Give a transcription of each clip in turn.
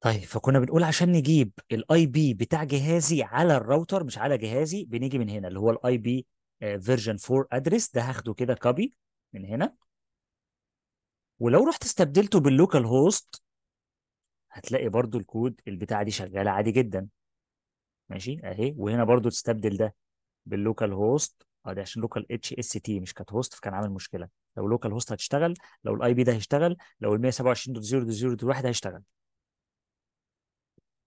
طيب فكنا بنقول عشان نجيب الاي بي بتاع جهازي على الراوتر مش على جهازي بنيجي من هنا اللي هو الاي بي فيرجن 4 ادرس ده هاخده كده كوبي من هنا ولو رحت استبدلته باللوكال هوست هتلاقي برضو الكود البتاعه دي شغاله عادي جدا ماشي اهي وهنا برضو تستبدل ده باللوكال هوست اه ده عشان لوكال اتش اس تي مش كانت هوست فكان عامل مشكله لو لوكال هوست هتشتغل لو الاي بي ده هيشتغل لو ال 127.0.0.1 هيشتغل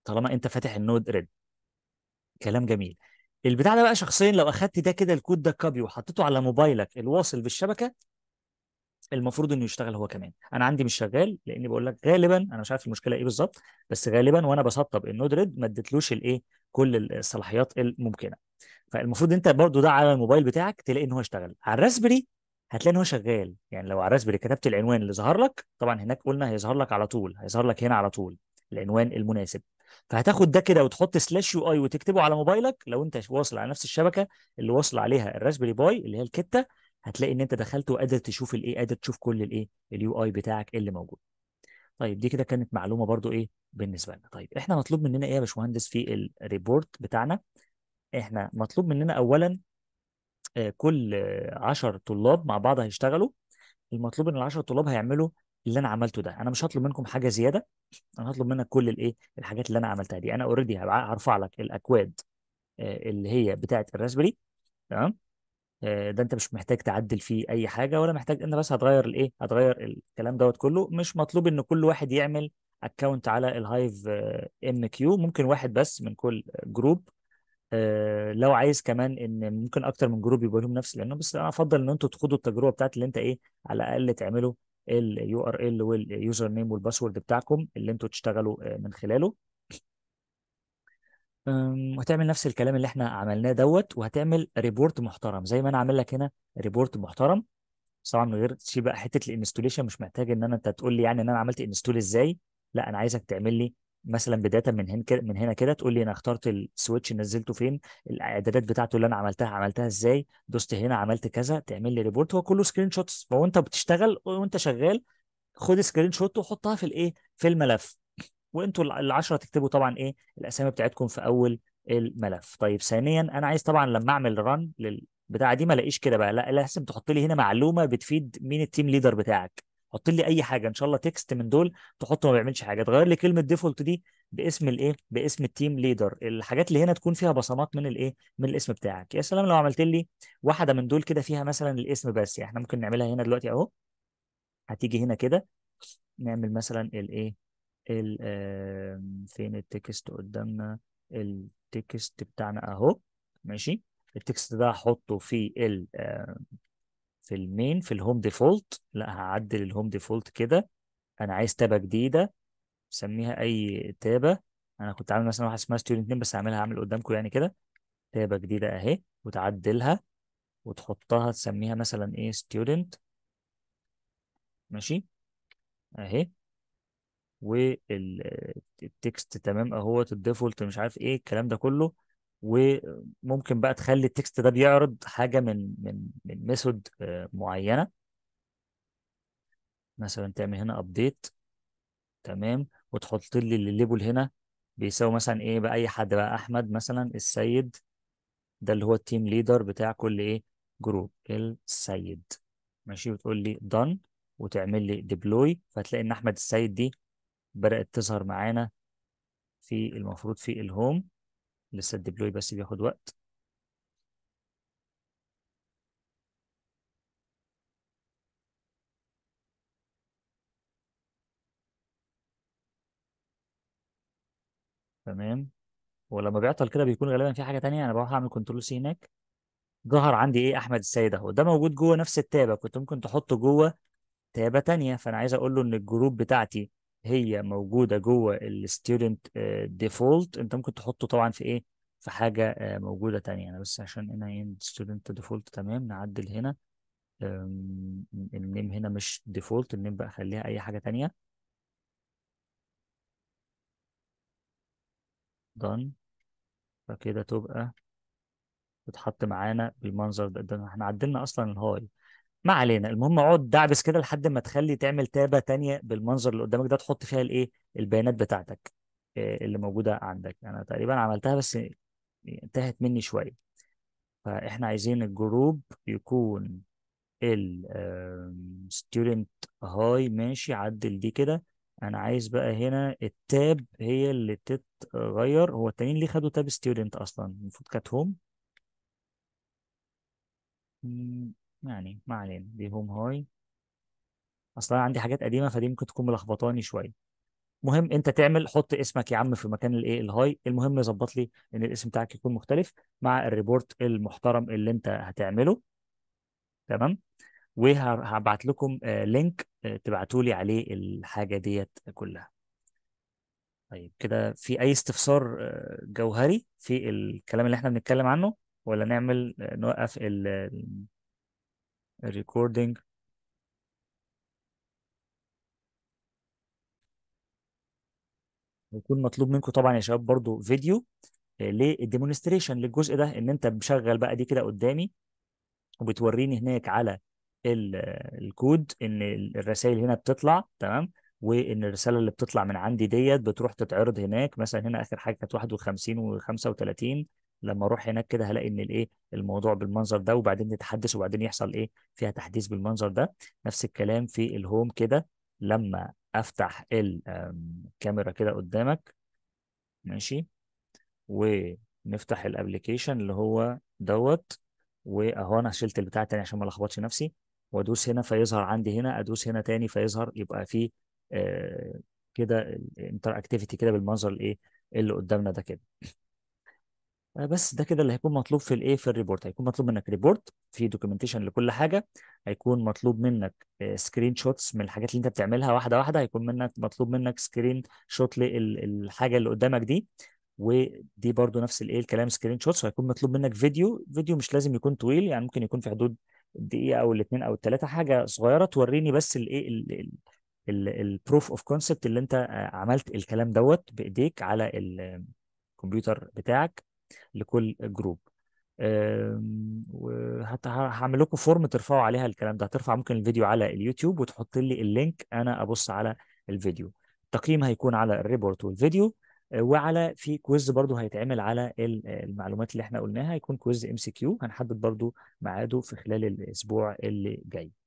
طالما انت فاتح النود ريد كلام جميل البتاع ده بقى شخصيا لو اخدت ده كده الكود ده كوبي وحطيته على موبايلك الواصل بالشبكه المفروض انه يشتغل هو كمان انا عندي مش شغال لاني بقول لك غالبا انا مش عارف المشكله ايه بالظبط بس غالبا وانا بسطب النود ريد ما اديتلوش الايه كل الصلاحيات الممكنه فالمفروض انت برضو ده على الموبايل بتاعك تلاقي ان هو اشتغل على الراسبري هتلاقي ان هو شغال يعني لو على الراسبري كتبت العنوان اللي ظهر لك طبعا هناك قلنا هيظهر لك على طول هيظهر لك هنا على طول العنوان المناسب فهتاخد ده كده وتحط سلاش يو اي وتكتبه على موبايلك لو انت واصل على نفس الشبكه اللي واصل عليها الراسبري باي اللي هي الكته هتلاقي ان انت دخلت وقادر تشوف الايه قادر تشوف كل الايه اليو اي بتاعك اللي موجود طيب دي كده كانت معلومه برضو ايه بالنسبه لنا طيب احنا مطلوب مننا ايه يا باشمهندس في الريبورت بتاعنا احنا مطلوب مننا اولا آه، كل 10 طلاب مع بعض هيشتغلوا المطلوب ان ال 10 طلاب هيعملوا اللي انا عملته ده انا مش هطلب منكم حاجه زياده انا هطلب منك كل الايه الحاجات اللي انا عملتها دي انا اوريدي هرفع لك الاكواد آه، اللي هي بتاعه الراسبري تمام آه، ده انت مش محتاج تعدل فيه اي حاجه ولا محتاج انت بس هتغير الايه هتغير الكلام دوت كله مش مطلوب ان كل واحد يعمل اكونت على الهايف ام كيو ممكن واحد بس من كل جروب آه، لو عايز كمان ان ممكن اكتر من جروب يبقى لهم نفس لانه بس انا افضل ان انتوا تخوضوا التجربه بتاعت اللي انت ايه على الاقل تعملوا اليو ار ال واليوزر نيم والباسورد بتاعكم اللي انتوا تشتغلوا آه، من خلاله وهتعمل نفس الكلام اللي احنا عملناه دوت وهتعمل ريبورت محترم زي ما انا عامل لك هنا ريبورت محترم طبعا من غير تشيل بقى حته الانستوليشن مش محتاج ان انا انت تقول لي يعني ان انا عملت انستول ازاي لا انا عايزك تعمل لي مثلا بدايه من هنا كده من هنا كده تقول لي انا اخترت السويتش نزلته فين الاعدادات بتاعته اللي انا عملتها عملتها ازاي دوست هنا عملت كذا تعمل لي ريبورت هو كله سكرين شوتس فهو انت بتشتغل وانت شغال خد سكرين شوت وحطها في الايه في الملف وانتوا ال10 تكتبوا طبعا ايه الاسامي بتاعتكم في اول الملف طيب ثانيا انا عايز طبعا لما اعمل ران للبتاعه دي ما الاقيش كده بقى لا لازم تحط لي هنا معلومه بتفيد مين التيم ليدر بتاعك حط لي اي حاجه ان شاء الله تكست من دول تحطه ما بيعملش حاجه تغير لي كلمه ديفولت دي باسم الايه باسم التيم ليدر الحاجات اللي هنا تكون فيها بصمات من الايه من الاسم بتاعك يا سلام لو عملت لي واحده من دول كده فيها مثلا الاسم بس يعني احنا ممكن نعملها هنا دلوقتي اهو هتيجي هنا كده نعمل مثلا الايه ال فين التكست قدامنا التكست بتاعنا اهو ماشي التكست ده هحطه في ال في المين في الهوم ديفولت لا هعدل الهوم ديفولت كده انا عايز تابه جديده سميها اي تابه انا كنت عامل مثلا واحده اسمها ستودنت نيم بس هعملها هعمل قدامكم يعني كده تابه جديده اهي وتعدلها وتحطها تسميها مثلا ايه ستودنت ماشي اهي والتكست تمام اهوت الديفولت مش عارف ايه الكلام ده كله وممكن بقى تخلي التكست ده بيعرض حاجه من من من ميثود آه، معينه مثلا تعمل هنا ابديت تمام وتحط لي الليبل هنا بيساوي مثلا ايه بقى اي حد بقى احمد مثلا السيد ده اللي هو التيم ليدر بتاع كل ايه جروب السيد ماشي وتقول لي دن وتعمل لي ديبلوي فتلاقي ان احمد السيد دي بدات تظهر معانا في المفروض في الهوم لسه الديبلوي بس بياخد وقت تمام ولما بيعطل كده بيكون غالبا في حاجه تانية انا بروح اعمل كنترول سي هناك ظهر عندي ايه احمد السيد اهو ده موجود جوه نفس التابه كنت ممكن تحطه جوه تابه تانية فانا عايز اقول له ان الجروب بتاعتي هي موجوده جوه الستودنت ديفولت آه، انت ممكن تحطه طبعا في ايه في حاجة آه، موجودة تانية أنا بس عشان هنا إن ستودنت ديفولت إيه، تمام نعدل هنا النيم هنا مش ديفولت النيم بقى خليها أي حاجة تانية دون فكده تبقى تتحط معانا بالمنظر ده, ده احنا عدلنا أصلا الهاي ما علينا المهم اقعد دعبس كده لحد ما تخلي تعمل تابة تانية بالمنظر اللي قدامك ده تحط فيها الايه البيانات بتاعتك آه، اللي موجودة عندك أنا تقريبا عملتها بس انتهت مني شويه فاحنا عايزين الجروب يكون student هاي ماشي عدل دي كده انا عايز بقى هنا التاب هي اللي تتغير هو التانيين ليه خدوا تاب student اصلا المفروض كانت هوم يعني ما علينا دي هوم هاي اصلا عندي حاجات قديمه فدي ممكن تكون ملخبطاني شويه مهم انت تعمل حط اسمك يا عم في مكان الايه الهاي المهم يظبط لي ان الاسم بتاعك يكون مختلف مع الريبورت المحترم اللي انت هتعمله تمام وهبعت لكم لينك آه، آه، تبعتوا لي عليه الحاجه ديت كلها طيب كده في اي استفسار آه، جوهري في الكلام اللي احنا بنتكلم عنه ولا نعمل نوقف الريكوردينج ويكون مطلوب منكم طبعا يا شباب برضو فيديو آه، للديمونستريشن للجزء ده ان انت مشغل بقى دي كده قدامي وبتوريني هناك على آه، الكود ان الرسائل هنا بتطلع تمام وان الرساله اللي بتطلع من عندي ديت بتروح تتعرض هناك مثلا هنا اخر حاجه كانت 51 و35 لما اروح هناك كده هلاقي ان الايه الموضوع بالمنظر ده وبعدين نتحدث وبعدين يحصل ايه فيها تحديث بالمنظر ده نفس الكلام في الهوم كده لما افتح الكاميرا كده قدامك ماشي ونفتح الابلكيشن اللي هو دوت واهو انا شلت البتاع تاني عشان ما الخبطش نفسي وادوس هنا فيظهر عندي هنا ادوس هنا تاني فيظهر يبقى في آه، كده انتر اكتيفيتي كده بالمنظر الايه اللي قدامنا ده كده آه، بس ده كده اللي هيكون مطلوب في الايه في الريبورت هيكون مطلوب منك ريبورت في دوكيومنتيشن لكل حاجه هيكون مطلوب منك سكرين آه، شوتس من الحاجات اللي انت بتعملها واحده واحده هيكون منك مطلوب منك سكرين شوت للحاجه اللي قدامك دي ودي برضو نفس الايه الكلام سكرين شوتس وهيكون مطلوب منك فيديو فيديو مش لازم يكون طويل يعني ممكن يكون في حدود دقيقه او الاثنين او الثلاثه حاجه صغيره توريني بس الايه البروف اوف كونسبت اللي انت آه، عملت الكلام دوت بايديك على الكمبيوتر بتاعك لكل جروب وحتى هعمل لكم فورم ترفعوا عليها الكلام ده هترفع ممكن الفيديو على اليوتيوب وتحط لي اللينك انا ابص على الفيديو التقييم هيكون على الريبورت والفيديو آه، وعلى في كويز برضو هيتعمل على المعلومات اللي احنا قلناها هيكون كويز ام سي كيو هنحدد برضو ميعاده في خلال الاسبوع اللي جاي